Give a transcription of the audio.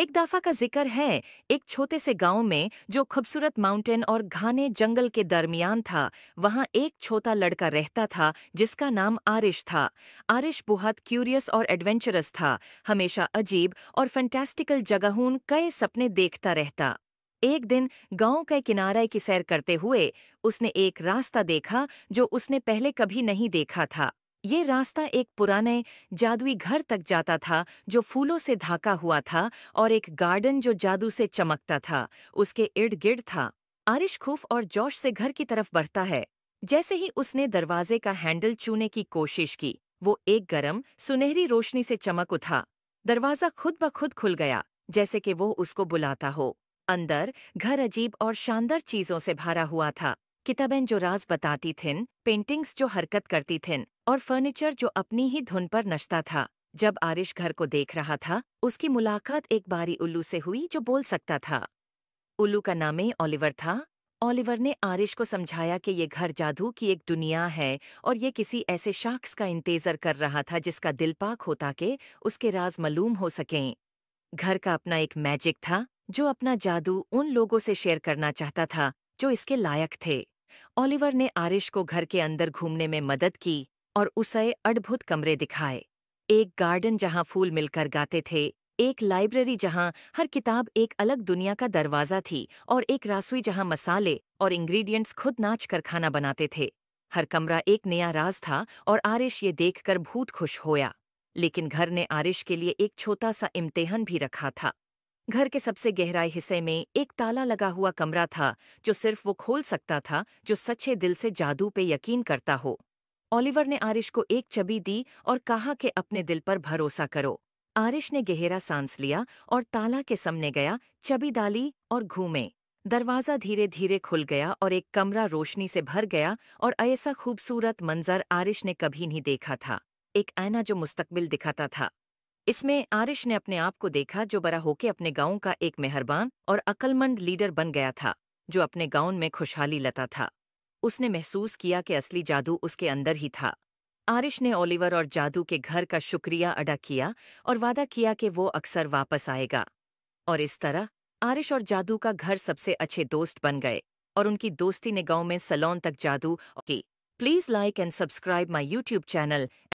एक दफा का जिक्र है एक छोटे से गांव में जो खूबसूरत माउंटेन और घाने जंगल के दरमियान था वहां एक छोटा लड़का रहता था जिसका नाम आरिश था आरिश बहुत क्यूरियस और एडवेंचरस था हमेशा अजीब और फैंटेस्टिकल जगहों कई सपने देखता रहता एक दिन गांव के किनारे की सैर करते हुए उसने एक रास्ता देखा जो उसने पहले कभी नहीं देखा था ये रास्ता एक पुराने जादुई घर तक जाता था जो फूलों से ढाका हुआ था और एक गार्डन जो जादू से चमकता था उसके इर्द गिर्द था आरिश खूफ और जोश से घर की तरफ बढ़ता है जैसे ही उसने दरवाजे का हैंडल चूने की कोशिश की वो एक गरम सुनहरी रोशनी से चमक उठा दरवाजा खुद ब खुद खुल गया जैसे कि वो उसको बुलाता हो अंदर घर अजीब और शानदार चीजों से भरा हुआ था किताबें जो राज बताती थीं पेंटिंग्स जो हरकत करती थीं और फर्नीचर जो अपनी ही धुन पर नचता था जब आरिश घर को देख रहा था उसकी मुलाकात एक बारी उल्लू से हुई जो बोल सकता था उल्लू का नामे ओलिवर था ओलिवर ने आरिश को समझाया कि ये घर जादू की एक दुनिया है और ये किसी ऐसे शख्स का इंतजार कर रहा था जिसका दिल पाक होता के उसके राज मालूम हो सकें घर का अपना एक मैजिक था जो अपना जादू उन लोगों से शेयर करना चाहता था जो इसके लायक थे ओलिवर ने आरिश को घर के अंदर घूमने में मदद की और उसे अद्भुत कमरे दिखाए एक गार्डन जहां फूल मिलकर गाते थे एक लाइब्रेरी जहां हर किताब एक अलग दुनिया का दरवाज़ा थी और एक रसोई जहां मसाले और इंग्रेडिएंट्स खुद नाच कर खाना बनाते थे हर कमरा एक नया राज था और आरिश ये देखकर भूत खुश होया लेकिन घर ने आरिश के लिए एक छोटा सा इम्तिहान भी रखा था घर के सबसे गहराए हिस्से में एक ताला लगा हुआ कमरा था जो सिर्फ वो खोल सकता था जो सच्चे दिल से जादू पे यकीन करता हो ओलिवर ने आरिश को एक चबी दी और कहा कि अपने दिल पर भरोसा करो आरिश ने गहरा सांस लिया और ताला के सामने गया चबी डाली और घूमे दरवाज़ा धीरे धीरे खुल गया और एक कमरा रोशनी से भर गया और ऐसा खूबसूरत मंजर आरिश ने कभी नहीं देखा था एक ऐना जो मुस्तकबिल दिखाता था इसमें आरिश ने अपने आप को देखा जो बड़ा होके अपने गांव का एक मेहरबान और अक़लमंद लीडर बन गया था जो अपने गांव में खुशहाली लता था उसने महसूस किया कि असली जादू उसके अंदर ही था आरिश ने ओलिवर और जादू के घर का शुक्रिया अदा किया और वादा किया कि वो अक्सर वापस आएगा और इस तरह आरिश और जादू का घर सबसे अच्छे दोस्त बन गए और उनकी दोस्ती ने गांव में सलोन तक जादू की please like and subscribe my YouTube channel